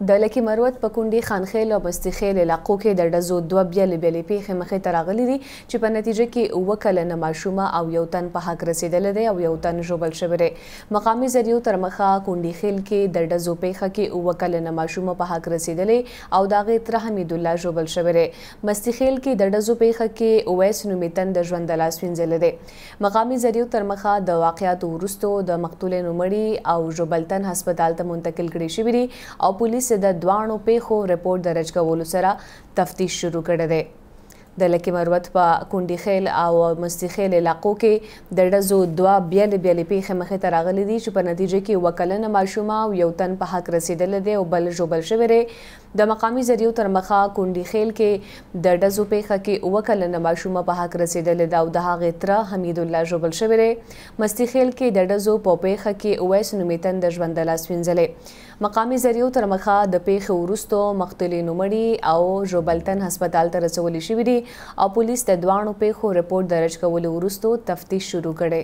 د لکی مروت په کونډي خانخیل او بستی خیل علاقو کې د ډزو دوه بیا لبلې پیښې مخې ته راغلي دي چې په نتیجه کې وکله نه ماشومه او یو تن په حق رسیدل دي او یو تن جوبل شوی دی مقامی ذریعو تر مخه کونډي خیل کې د ډزو پیښه کې وکله نه ماشومه په حق رسیدلې او داغه تر حمید الله جوبل شوی دی مستی خیل کې د ډزو پیښه کې اویس نومې تن د ژوند لاس وینځل دي مقامی ذریعو تر مخه د واقعیت ورستو د مقتول نومړي او جوبل تن هسپتال ته منتقل کړي شوی دی او پولیس د دوانو پیښو رپورت درج کولو سره تفتیش شروع کړی دی د لکه مروت په کونډي خیل او مستخیل علاقو کې د ډزو دوا بیل بیل پیخه مخې ته راغلي دي چې په نتیجه کې وکلن ماشومه او یو تن په حق رسیدل دي او بل جوبل شوره د مقامی ذریعو تر مخه کونډي خیل کې د ډزو پیخه کې وکلن ماشومه په حق رسیدل دا او د هغه تر حمید الله جوبل شوره مستخیل کې د ډزو په پیخه کې اویس نومیتن د ژوند لاس وینځلې مقامی ذریعو تر مخه د پیخه ورستو مختلي نومړي او جوبلتن هسپتال ته رسول شي ودي او پولیس د دوانو پیښو رپورت درج کولو وروسته تفتیش شروع کړي